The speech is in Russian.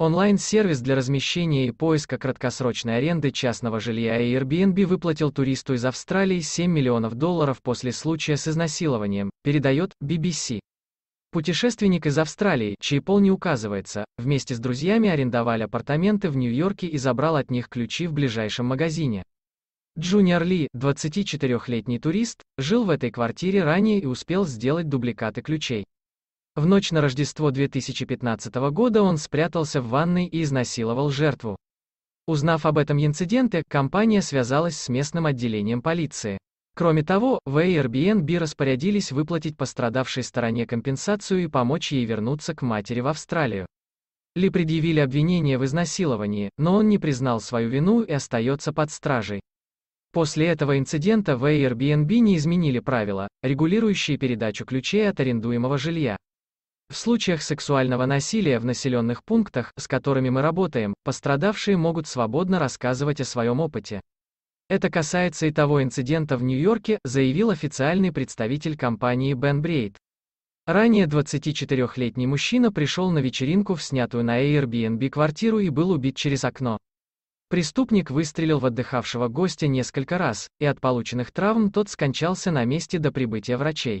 Онлайн-сервис для размещения и поиска краткосрочной аренды частного жилья Airbnb выплатил туристу из Австралии 7 миллионов долларов после случая с изнасилованием, передает BBC. Путешественник из Австралии, чей пол не указывается, вместе с друзьями арендовали апартаменты в Нью-Йорке и забрал от них ключи в ближайшем магазине. Джуниор Ли, 24-летний турист, жил в этой квартире ранее и успел сделать дубликаты ключей. В ночь на Рождество 2015 года он спрятался в ванной и изнасиловал жертву. Узнав об этом инциденте, компания связалась с местным отделением полиции. Кроме того, в Airbnb распорядились выплатить пострадавшей стороне компенсацию и помочь ей вернуться к матери в Австралию. Ли предъявили обвинение в изнасиловании, но он не признал свою вину и остается под стражей. После этого инцидента в Airbnb не изменили правила, регулирующие передачу ключей от арендуемого жилья. В случаях сексуального насилия в населенных пунктах, с которыми мы работаем, пострадавшие могут свободно рассказывать о своем опыте. Это касается и того инцидента в Нью-Йорке, заявил официальный представитель компании Бен Брейд. Ранее 24-летний мужчина пришел на вечеринку в снятую на Airbnb квартиру и был убит через окно. Преступник выстрелил в отдыхавшего гостя несколько раз, и от полученных травм тот скончался на месте до прибытия врачей.